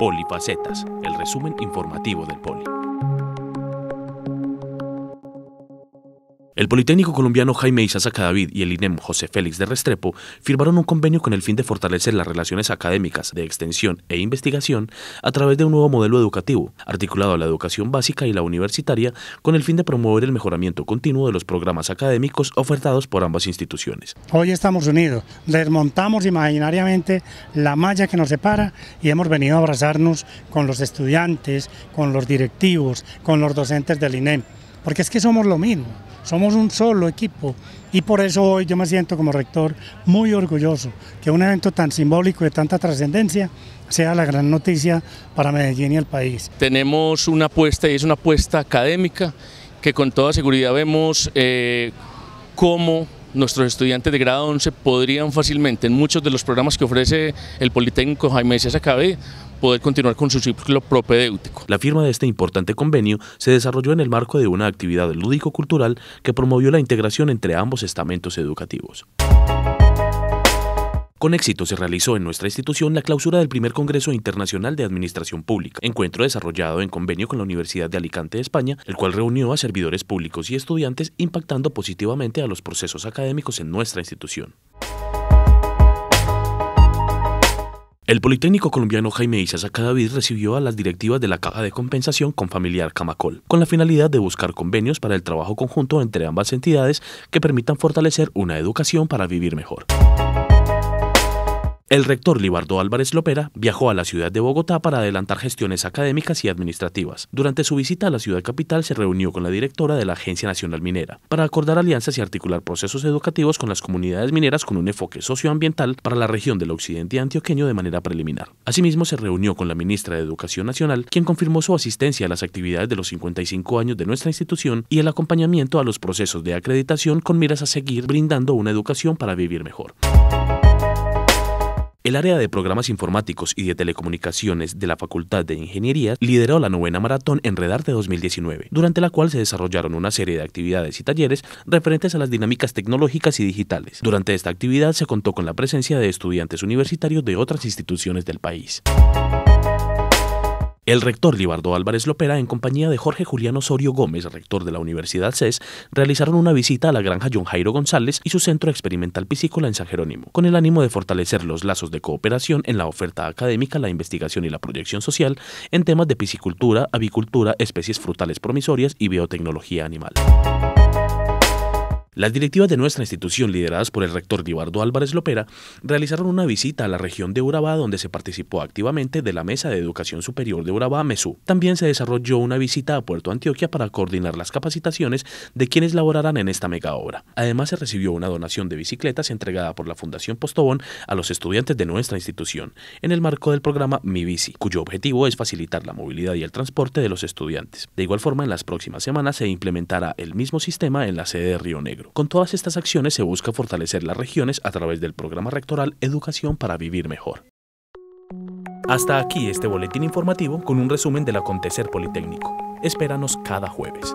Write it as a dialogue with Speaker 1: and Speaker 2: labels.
Speaker 1: Polifacetas, el resumen informativo del Poli. El Politécnico colombiano Jaime Isaza Cadavid y el INEM José Félix de Restrepo firmaron un convenio con el fin de fortalecer las relaciones académicas de extensión e investigación a través de un nuevo modelo educativo, articulado a la educación básica y la universitaria, con el fin de promover el mejoramiento continuo de los programas académicos ofertados por ambas instituciones.
Speaker 2: Hoy estamos unidos, desmontamos imaginariamente la malla que nos separa y hemos venido a abrazarnos con los estudiantes, con los directivos, con los docentes del INEM porque es que somos lo mismo, somos un solo equipo y por eso hoy yo me siento como rector muy orgulloso que un evento tan simbólico y de tanta trascendencia sea la gran noticia para Medellín y el país. Tenemos
Speaker 1: una apuesta y es una apuesta académica que con toda seguridad vemos eh, cómo nuestros estudiantes de grado 11 podrían fácilmente, en muchos de los programas que ofrece el Politécnico Jaime César poder continuar con su ciclo propedéutico. La firma de este importante convenio se desarrolló en el marco de una actividad lúdico-cultural que promovió la integración entre ambos estamentos educativos. Con éxito se realizó en nuestra institución la clausura del primer Congreso Internacional de Administración Pública, encuentro desarrollado en convenio con la Universidad de Alicante de España, el cual reunió a servidores públicos y estudiantes impactando positivamente a los procesos académicos en nuestra institución. El Politécnico colombiano Jaime Isaza Cadavid recibió a las directivas de la Caja de Compensación con Familiar Camacol, con la finalidad de buscar convenios para el trabajo conjunto entre ambas entidades que permitan fortalecer una educación para vivir mejor. El rector Libardo Álvarez Lopera viajó a la ciudad de Bogotá para adelantar gestiones académicas y administrativas. Durante su visita a la ciudad capital se reunió con la directora de la Agencia Nacional Minera para acordar alianzas y articular procesos educativos con las comunidades mineras con un enfoque socioambiental para la región del occidente antioqueño de manera preliminar. Asimismo se reunió con la ministra de Educación Nacional, quien confirmó su asistencia a las actividades de los 55 años de nuestra institución y el acompañamiento a los procesos de acreditación con miras a seguir brindando una educación para vivir mejor. El área de programas informáticos y de telecomunicaciones de la Facultad de Ingeniería lideró la novena maratón en de 2019, durante la cual se desarrollaron una serie de actividades y talleres referentes a las dinámicas tecnológicas y digitales. Durante esta actividad se contó con la presencia de estudiantes universitarios de otras instituciones del país. El rector Libardo Álvarez Lopera, en compañía de Jorge Juliano Osorio Gómez, rector de la Universidad CES, realizaron una visita a la granja John Jairo González y su centro experimental piscícola en San Jerónimo, con el ánimo de fortalecer los lazos de cooperación en la oferta académica, la investigación y la proyección social en temas de piscicultura, avicultura, especies frutales promisorias y biotecnología animal. Las directivas de nuestra institución, lideradas por el rector Libardo Álvarez Lopera, realizaron una visita a la región de Urabá, donde se participó activamente de la Mesa de Educación Superior de Urabá, Mesú. También se desarrolló una visita a Puerto Antioquia para coordinar las capacitaciones de quienes laborarán en esta mega obra. Además, se recibió una donación de bicicletas entregada por la Fundación Postobón a los estudiantes de nuestra institución, en el marco del programa Mi Bici, cuyo objetivo es facilitar la movilidad y el transporte de los estudiantes. De igual forma, en las próximas semanas se implementará el mismo sistema en la sede de Río Negro. Con todas estas acciones se busca fortalecer las regiones a través del programa rectoral Educación para Vivir Mejor. Hasta aquí este boletín informativo con un resumen del acontecer politécnico. Espéranos cada jueves.